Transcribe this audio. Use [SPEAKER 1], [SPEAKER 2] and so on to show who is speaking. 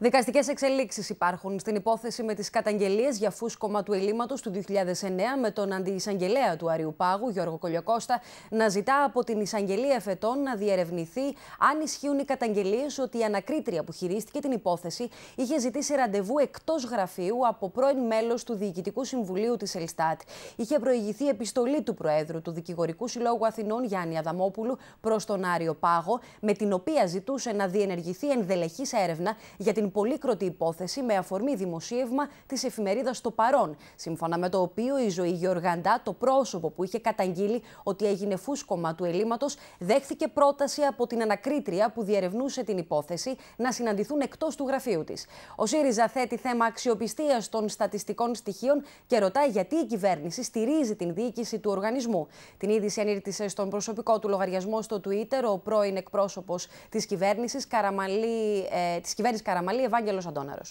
[SPEAKER 1] Δικαστικές εξελίξεις υπάρχουν στην υπόθεση με τις καταγγελίες για φούσκωμα του ελλείμματος του 2009 με τον αντιεισαγγελέα του Πάγου, Γιώργο Κολιοκώστα, να ζητά από την εισαγγελία φετών να διερευνηθεί αν ισχύουν οι καταγγελίες ότι η ανακρίτρια που χειρίστηκε την υπόθεση είχε ζητήσει ραντεβού εκτός γραφείου από πρώην μέλος του Διοικητικού Συμβουλίου της Ελστάτ. Είχε προηγηθεί επιστολή του Προέδρου του Δικηγορικού Συλλόγου Αθηνών, Γιάννη Αδαμόπουλου, προς τον Άριο Πάγο, με την οποία ζητούσε να διενεργηθεί ενδελεχής έρευνα για την πολύκροτη υπόθεση με αφορμή δημοσίευμα της εφημερίδας Το Παρόν, σύμφωνα με το οποίο η ζωή Γεωργαντά, το πρόσωπο που είχε καταγγείλει ότι έγινε φούσκωμα του ελλείμματος, δέχθηκε πρόταση από την ανακρίτρια που διερευνούσε την υπόθεση να συναντηθούν εκτός του γραφείου της. Ο ΣΥΡΙΖΑ θέτει θέμα αξιοπιστίας των στατιστικών στοιχείων και ρωτάει γιατί η κυβέρνηση στηρίζει την διοίκηση του οργανισμού. Την είδηση ανήρτησε στον προσωπικό του λογαριασμό στο Twitter ο πρώην εκπρόσωπος της κυβέρνησης Καραμαλή, ε, της κυβέρνησης Καραμαλή Ευάγγελος Αντώναρος.